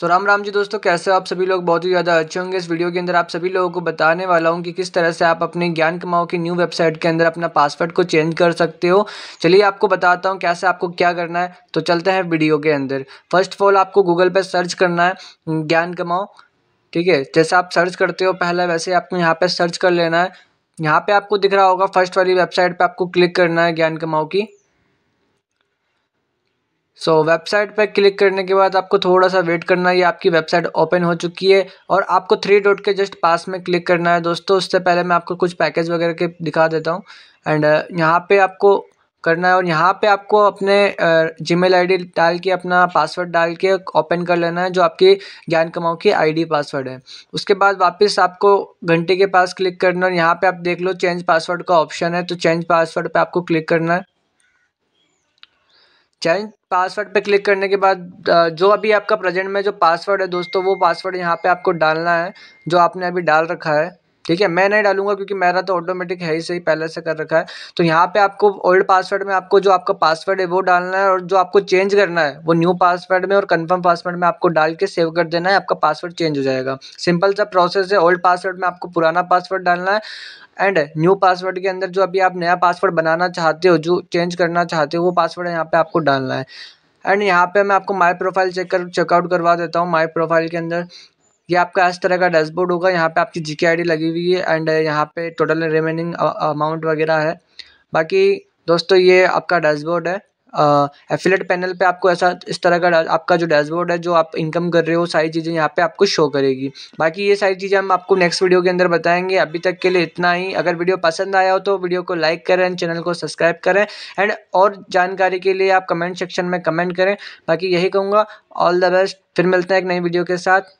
सो राम राम जी दोस्तों कैसे हो आप सभी लोग बहुत ही ज़्यादा अच्छे होंगे इस वीडियो के अंदर आप सभी लोगों को बताने वाला हूँ कि किस तरह से आप अपने ज्ञान कमाओ की न्यू वेबसाइट के अंदर अपना पासवर्ड को चेंज कर सकते हो चलिए आपको बताता हूँ कैसे आपको क्या करना है तो चलते हैं वीडियो के अंदर फर्स्ट ऑफ ऑल आपको गूगल पर सर्च करना है ज्ञान कमाओ ठीक है जैसे आप सर्च करते हो पहले वैसे आपको यहाँ पर सर्च कर लेना है यहाँ पर आपको दिख रहा होगा फर्स्ट वाली वेबसाइट पर आपको क्लिक करना है ज्ञान कमाओ की सो so, वेबसाइट पर क्लिक करने के बाद आपको थोड़ा सा वेट करना है ये आपकी वेबसाइट ओपन हो चुकी है और आपको थ्री डॉट के जस्ट पास में क्लिक करना है दोस्तों उससे पहले मैं आपको कुछ पैकेज वगैरह के दिखा देता हूँ एंड uh, यहाँ पे आपको करना है और यहाँ पे आपको अपने जी मेल आई डाल के अपना पासवर्ड डाल के ओपन कर लेना है जो आपकी ज्ञान कमाओ की आईडी पासवर्ड है उसके बाद वापस आपको घंटे के पास क्लिक करना है और यहाँ पे आप देख लो चेंज पासवर्ड का ऑप्शन है तो चेंज पासवर्ड पे आपको क्लिक करना है चेंज पासवर्ड पे क्लिक करने के बाद जो अभी आपका प्रेजेंट में जो पासवर्ड है दोस्तों वो पासवर्ड यहाँ पे आपको डालना है जो आपने अभी डाल रखा है ठीक है मैं नहीं डालूंगा क्योंकि मेरा तो ऑटोमेटिक है ही सही पहले से कर रखा है तो यहाँ पे आपको ओल्ड पासवर्ड में आपको जो आपका पासवर्ड है वो डालना है और जो आपको चेंज करना है वो न्यू पासवर्ड में और कन्फर्म पासवर्ड में आपको डाल के सेव कर देना है आपका पासवर्ड चेंज हो जाएगा सिंपल सा प्रोसेस है ओल्ड पासवर्ड में आपको पुराना पासवर्ड डालना है एंड न्यू पासवर्ड के अंदर जो अभी आप नया पासवर्ड बनाना चाहते हो जो चेंज करना चाहते हो वो पासवर्ड यहाँ पे आपको डालना है एंड यहाँ पे मैं आपको माय प्रोफाइल चेक कर चेकआउट करवा देता हूँ माय प्रोफाइल के अंदर ये आपका इस तरह का डैशबोर्ड होगा यहाँ पे आपकी जीके आईडी लगी हुई है एंड यहाँ पे टोटल रिमेनिंग अमाउंट वगैरह है बाकी दोस्तों ये आपका डैशबोर्ड है एफिलेट uh, पैनल पे आपको ऐसा इस तरह का आपका जो डैशबोर्ड है जो आप इनकम कर रहे हो सारी चीज़ें यहाँ पे आपको शो करेगी बाकी ये सारी चीज़ें हम आपको नेक्स्ट वीडियो के अंदर बताएंगे अभी तक के लिए इतना ही अगर वीडियो पसंद आया हो तो वीडियो को लाइक करें एंड चैनल को सब्सक्राइब करें एंड और जानकारी के लिए आप कमेंट सेक्शन में कमेंट करें बाकी यही कहूँगा ऑल द बेस्ट फिर मिलते हैं एक नई वीडियो के साथ